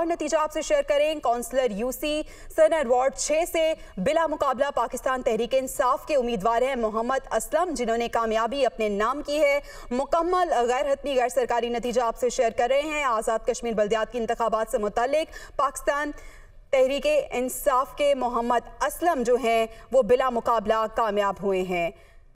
और नतीजा आपसे शेयर करें काउंसलर यूसी सन एडवार्ड छः से बिला मुकाबला पाकिस्तान तहरीक इंसाफ के उम्मीदवार हैं मोहम्मद असलम जिन्होंने कामयाबी अपने नाम की है मुकम्मल गैर हतमी गैर सरकारी नतीजा आपसे शेयर कर रहे हैं आज़ाद कश्मीर बल्दियात के इंतबात से मुतल पाकिस्तान तहरीक इंसाफ के मोहम्मद असलम जो हैं वो बिला मुकाबला कामयाब हुए हैं